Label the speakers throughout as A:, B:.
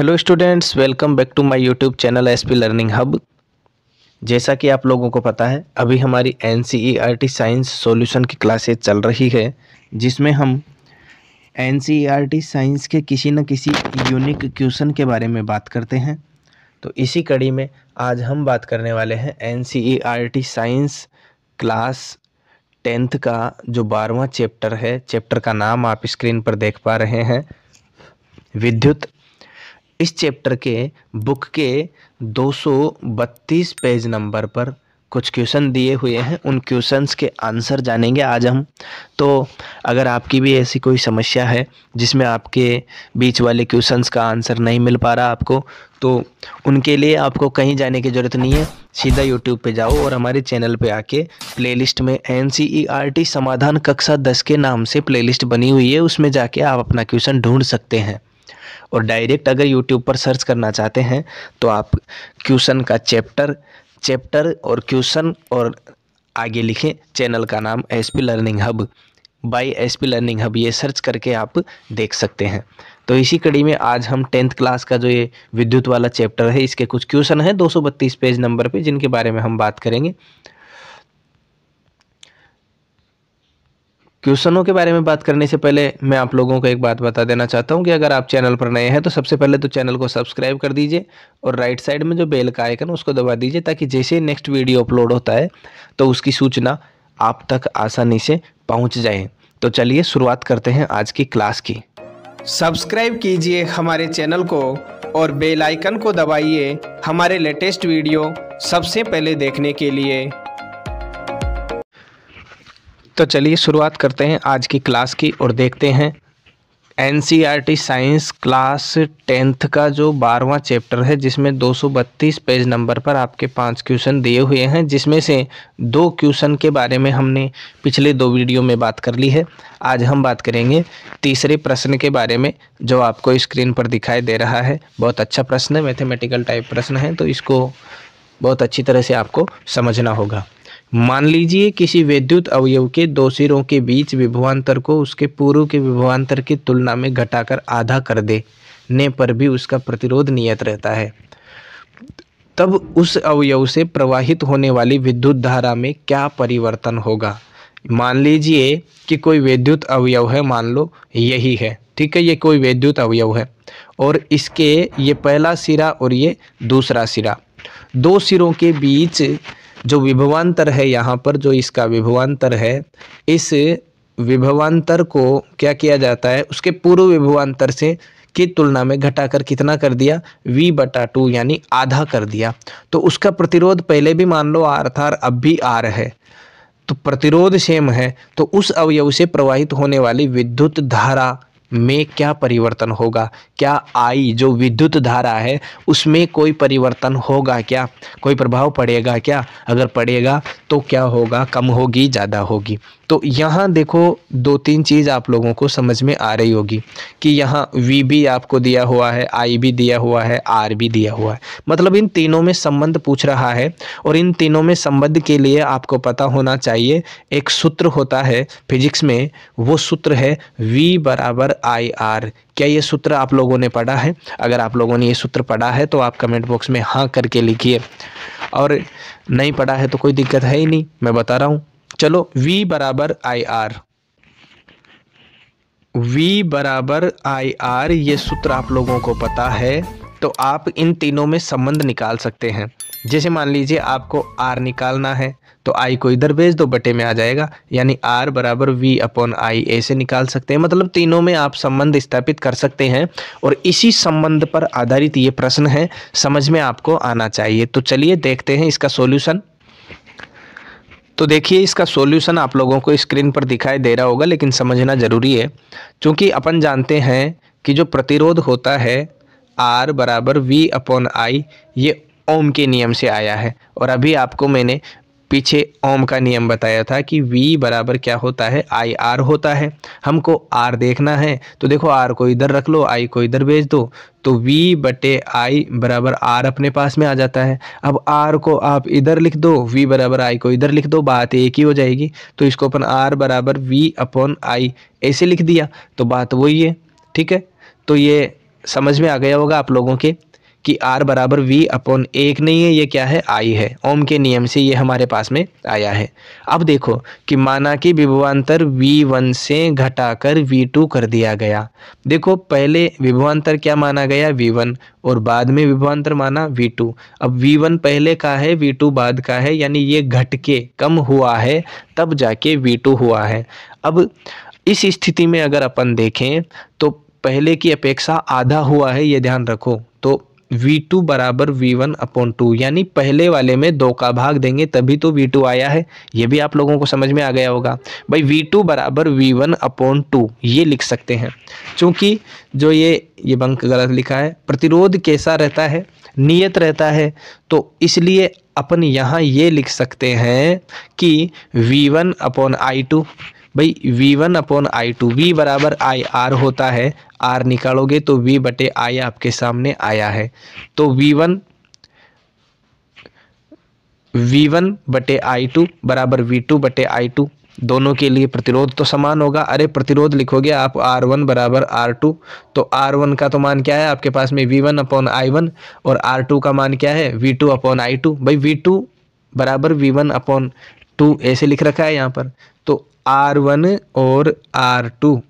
A: hello students welcome back to my YouTube channel SP learning hub जैसा कि आप लोगों को पता है अभी हमारी एन साइंस सॉल्यूशन की क्लासेज चल रही है जिसमें हम एन साइंस e के किसी न किसी यूनिक क्वेश्चन के बारे में बात करते हैं तो इसी कड़ी में आज हम बात करने वाले हैं एन साइंस क्लास टेंथ का जो बारहवा चैप्टर है चैप्टर का नाम आप स्क्रीन पर देख पा रहे हैं विद्युत इस चैप्टर के बुक के 232 पेज नंबर पर कुछ क्वेश्चन दिए हुए हैं उन क्वेश्चंस के आंसर जानेंगे आज हम तो अगर आपकी भी ऐसी कोई समस्या है जिसमें आपके बीच वाले क्वेश्चंस का आंसर नहीं मिल पा रहा आपको तो उनके लिए आपको कहीं जाने की ज़रूरत नहीं है सीधा यूट्यूब पे जाओ और हमारे चैनल पे आके प्लेलिस्ट में एन e समाधान कक्षा दस के नाम से प्ले बनी हुई है उसमें जाके आप अपना क्वेश्चन ढूँढ सकते हैं और डायरेक्ट अगर यूट्यूब पर सर्च करना चाहते हैं तो आप क्यूसन का चैप्टर चैप्टर और क्यूसन और आगे लिखें चैनल का नाम S P learning hub by S P learning hub ये सर्च करके आप देख सकते हैं तो इसी कड़ी में आज हम टेंथ क्लास का जो ये विद्युत वाला चैप्टर है इसके कुछ क्वेश्चन हैं दो पेज नंबर पे जिनके बारे में हम बात करेंगे क्वेश्चनों के बारे में बात करने से पहले मैं आप लोगों को एक बात बता देना चाहता हूँ कि अगर आप चैनल पर नए हैं तो सबसे पहले तो चैनल को सब्सक्राइब कर दीजिए और राइट साइड में जो बेल का आइकन उसको दबा दीजिए ताकि जैसे ही नेक्स्ट वीडियो अपलोड होता है तो उसकी सूचना आप तक आसानी से पहुँच जाए तो चलिए शुरुआत करते हैं आज की क्लास की सब्सक्राइब कीजिए हमारे चैनल को और बेलाइकन को दबाइए हमारे लेटेस्ट वीडियो सबसे पहले देखने के लिए तो चलिए शुरुआत करते हैं आज की क्लास की और देखते हैं एन साइंस क्लास टेंथ का जो बारवा चैप्टर है जिसमें 232 पेज नंबर पर आपके पांच क्वेश्चन दिए हुए हैं जिसमें से दो क्वेश्चन के बारे में हमने पिछले दो वीडियो में बात कर ली है आज हम बात करेंगे तीसरे प्रश्न के बारे में जो आपको स्क्रीन पर दिखाई दे रहा है बहुत अच्छा प्रश्न है मैथमेटिकल टाइप प्रश्न है तो इसको बहुत अच्छी तरह से आपको समझना होगा मान लीजिए किसी विद्युत अवयव के दो सिरों के बीच विभवांतर को उसके पूर्व के विभवांतर की तुलना में घटाकर आधा कर देने पर भी उसका प्रतिरोध नियत रहता है तब उस अवयव से प्रवाहित होने वाली विद्युत धारा में क्या परिवर्तन होगा मान लीजिए कि कोई विद्युत अवयव है मान लो यही है ठीक है ये कोई विद्युत अवयव है और इसके ये पहला सिरा और ये दूसरा सिरा दो सिरों के बीच जो विभवांतर है यहाँ पर जो इसका विभवांतर है इस विभवांतर को क्या किया जाता है उसके पूर्व विभवांतर से की तुलना में घटाकर कितना कर दिया v बटा टू यानी आधा कर दिया तो उसका प्रतिरोध पहले भी मान लो आर था अब भी आर है तो प्रतिरोध सेम है तो उस अवयव से प्रवाहित होने वाली विद्युत धारा में क्या परिवर्तन होगा क्या आई जो विद्युत धारा है उसमें कोई परिवर्तन होगा क्या कोई प्रभाव पड़ेगा क्या अगर पड़ेगा तो क्या होगा कम होगी ज़्यादा होगी तो यहाँ देखो दो तीन चीज़ आप लोगों को समझ में आ रही होगी कि यहाँ वी भी आपको दिया हुआ है आई भी दिया हुआ है आर भी दिया हुआ है मतलब इन तीनों में संबंध पूछ रहा है और इन तीनों में संबंध के लिए आपको पता होना चाहिए एक सूत्र होता है फिजिक्स में वो सूत्र है वी बराबर आई आर क्या ये सूत्र आप लोगों ने पढ़ा है अगर आप लोगों ने ये सूत्र पढ़ा है तो आप कमेंट बॉक्स में हाँ करके लिखिए और नहीं पढ़ा है तो कोई दिक्कत है ही नहीं मैं बता रहा हूँ चलो v बराबर आई आर वी बराबर आई आर ये सूत्र आप लोगों को पता है तो आप इन तीनों में संबंध निकाल सकते हैं जैसे मान लीजिए आपको r निकालना है तो i को इधर भेज दो बटे में आ जाएगा यानी r बराबर वी अपॉन आई ऐसे निकाल सकते हैं मतलब तीनों में आप संबंध स्थापित कर सकते हैं और इसी संबंध पर आधारित ये प्रश्न है समझ में आपको आना चाहिए तो चलिए देखते हैं इसका सोल्यूशन तो देखिए इसका सॉल्यूशन आप लोगों को स्क्रीन पर दिखाई दे रहा होगा लेकिन समझना ज़रूरी है क्योंकि अपन जानते हैं कि जो प्रतिरोध होता है आर बराबर वी अपॉन आई ये ओम के नियम से आया है और अभी आपको मैंने पीछे ओम का नियम बताया था कि V बराबर क्या होता है आई आर होता है हमको R देखना है तो देखो R को इधर रख लो I को इधर भेज दो तो V बटे आई बराबर आर अपने पास में आ जाता है अब आर को आप इधर लिख दो V बराबर आई को इधर लिख दो बात एक ही हो जाएगी तो इसको अपन आर बराबर वी अपॉन आई ऐसे लिख दिया तो बात वही है ठीक है तो ये समझ में आ गया होगा आप लोगों के कि आर बराबर वी अपॉन एक नहीं है ये क्या है आई है ओम के नियम से ये हमारे पास में आया है अब देखो कि माना कि विभवान्तर वी वन से घटाकर वी टू कर दिया गया देखो पहले विभवान्तर क्या माना गया वी वन और बाद में विभवान्तर माना वी टू अब वी वन पहले का है वी टू बाद का है यानी ये घट के कम हुआ है तब जाके वी टू हुआ है अब इस स्थिति में अगर अपन देखें तो पहले की अपेक्षा आधा हुआ है ये ध्यान रखो तो v2 बराबर वी वन अपॉन टू यानी पहले वाले में दो का भाग देंगे तभी तो v2 आया है ये भी आप लोगों को समझ में आ गया होगा भाई v2 बराबर वी वन अपॉन टू ये लिख सकते हैं क्योंकि जो ये ये बंक गलत लिखा है प्रतिरोध कैसा रहता है नियत रहता है तो इसलिए अपन यहाँ ये लिख सकते हैं कि v1 one upon I two भाई V1 one upon I two V बराबर आई आर होता है आर निकालोगे तो V बटे आई आपके सामने आया है तो V1 वन वी वन बटे आई टू बराबर वी टू बटे आई टू दोनों के लिए प्रतिरोध तो समान होगा अरे प्रतिरोध लिखोगे आप आर वन बराबर आर टू तो आर वन का तो मान क्या है आपके पास में V one upon I one और आर टू का मान क्या है V two upon I two भाई वी टू बराबर वी वन अपॉन टू ऐसे लिख रखा है यहाँ पर तो आर वन और आर टू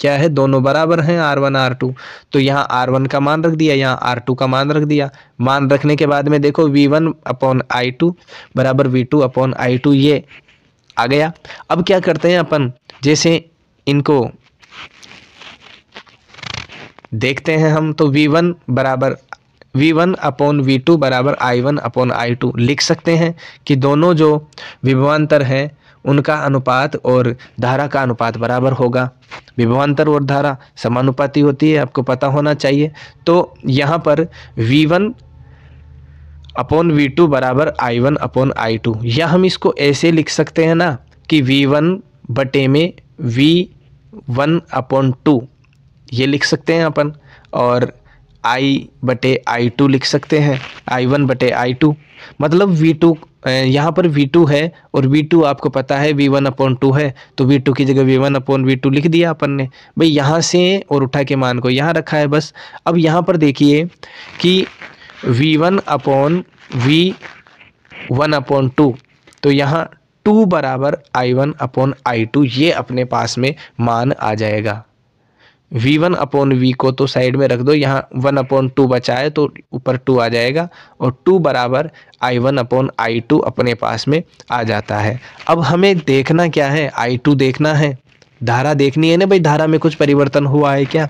A: क्या है दोनों बराबर हैं आर वन आर टू तो यहाँ आर वन का मान रख दिया यहाँ आर टू का मान रख दिया मान रखने के बाद में देखो V one upon I two बराबर V two upon I two ये आ गया अब क्या करते हैं अपन जैसे इनको देखते हैं हम तो वी वन बराबर V one upon V two बराबर I one upon I two लिख सकते हैं कि दोनों जो विभवान्तर हैं उनका अनुपात और धारा का अनुपात बराबर होगा विभवान्तर और धारा समानुपाती होती है आपको पता होना चाहिए तो यहाँ पर V one upon V two बराबर I one upon I two या हम इसको ऐसे लिख सकते हैं ना कि वी वन बटे में वी वन अपॉन टू ये लिख सकते हैं अपन और आई बटे आई टू लिख सकते हैं आई वन बटे आई टू मतलब वी टू यहाँ पर वी टू है और वी टू आपको पता है वी वन अपॉन टू है तो वी टू की जगह V one upon V two लिख दिया अपन ने भाई यहाँ से और उठा के मान को यहाँ रखा है बस अब यहाँ पर देखिए कि V one upon V one upon two तो यहाँ टू बराबर I one upon I two ये अपने पास में मान आ जाएगा वी वन अपॉन वी को तो साइड में रख दो यहाँ वन अपॉन टू बचा है तो ऊपर टू आ जाएगा और टू बराबर I one upon I two अपने पास में आ जाता है अब हमें देखना क्या है आई टू देखना है धारा देखनी है ना भाई धारा में कुछ परिवर्तन हुआ है क्या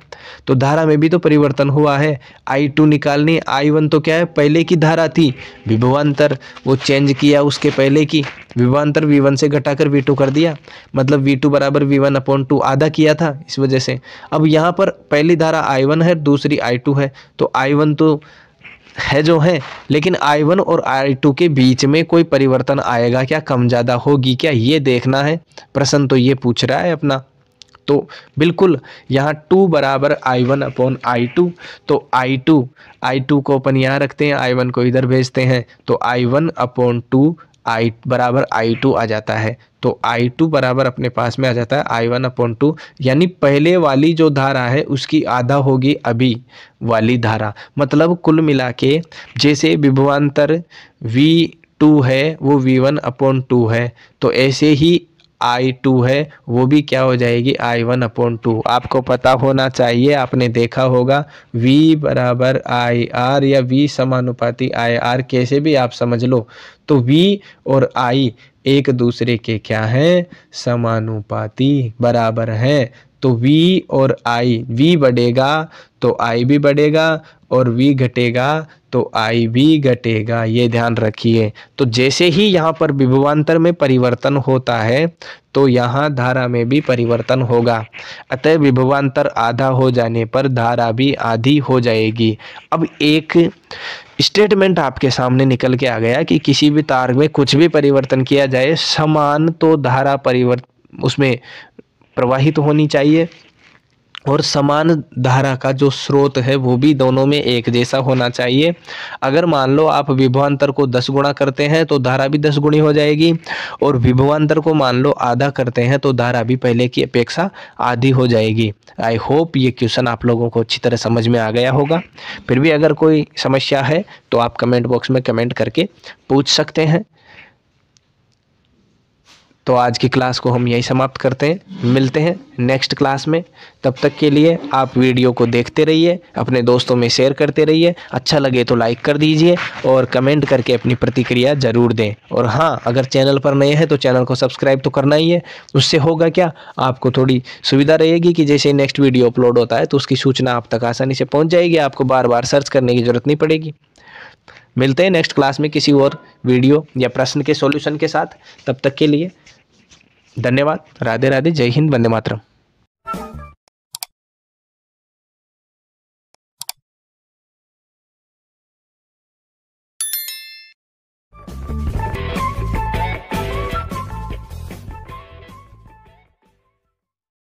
A: तो धारा में भी तो परिवर्तन हुआ है आई टू निकालनी आई वन तो क्या है पहले की धारा थी विभवान्तर वो चेंज किया उसके पहले की विभवान्तर वी वन से घटाकर वी टू कर दिया मतलब वी टू बराबर वी वन अपॉन टू आधा किया था इस वजह से अब यहाँ पर पहली धारा आई वन है दूसरी आई टू है तो आई वन तो है जो है लेकिन आई वन और आई टू के बीच में कोई परिवर्तन आएगा क्या कम ज़्यादा होगी क्या ये देखना है प्रश्न तो ये पूछ रहा है अपना तो बिल्कुल यहाँ टू बराबर I one upon I two तो आई टू आई टू को अपन यहाँ रखते हैं आई वन को इधर भेजते हैं तो I one upon two I बराबर आई टू आ जाता है तो आई टू बराबर अपने पास में आ जाता है आई वन अपॉन टू यानी पहले वाली जो धारा है उसकी आधा होगी अभी वाली धारा मतलब कुल मिला के जैसे विभवान्तर वी टू है वो वी वन अपॉन टू है तो ऐसे ही आई टू है वो भी क्या हो जाएगी आई वन अपॉन टू आपको पता होना चाहिए आपने देखा होगा v बराबर आई आर या v समानुपाती आई आर कैसे भी आप समझ लो तो v और i एक दूसरे के क्या हैं समानुपाती बराबर हैं तो v और i v बढ़ेगा तो i भी बढ़ेगा और v घटेगा तो आई भी घटेगा ये ध्यान रखिए तो जैसे ही यहाँ पर विभवांतर में परिवर्तन होता है तो यहाँ धारा में भी परिवर्तन होगा अतः विभवांतर आधा हो जाने पर धारा भी आधी हो जाएगी अब एक स्टेटमेंट आपके सामने निकल के आ गया कि किसी भी तार में कुछ भी परिवर्तन किया जाए समान तो धारा परिवर्तन उसमें प्रवाहित तो होनी चाहिए और समान धारा का जो स्रोत है वो भी दोनों में एक जैसा होना चाहिए अगर मान लो आप विभवान्तर को दस गुणा करते हैं तो धारा भी दस गुणी हो जाएगी और विभवान्तर को मान लो आधा करते हैं तो धारा भी पहले की अपेक्षा आधी हो जाएगी आई होप ये क्वेश्चन आप लोगों को अच्छी तरह समझ में आ गया होगा फिर भी अगर कोई समस्या है तो आप कमेंट बॉक्स में कमेंट करके पूछ सकते हैं तो आज की क्लास को हम यही समाप्त करते हैं मिलते हैं नेक्स्ट क्लास में तब तक के लिए आप वीडियो को देखते रहिए अपने दोस्तों में शेयर करते रहिए अच्छा लगे तो लाइक कर दीजिए और कमेंट करके अपनी प्रतिक्रिया ज़रूर दें और हाँ अगर चैनल पर नए हैं तो चैनल को सब्सक्राइब तो करना ही है उससे होगा क्या आपको थोड़ी सुविधा रहेगी कि जैसे नेक्स्ट वीडियो अपलोड होता है तो उसकी सूचना आप तक आसानी से पहुँच जाएगी आपको बार बार सर्च करने की ज़रूरत नहीं पड़ेगी मिलते हैं नेक्स्ट क्लास में किसी और वीडियो या प्रश्न के सॉल्यूशन के साथ तब तक के लिए धन्यवाद राधे राधे जय हिंद वंदे मातरम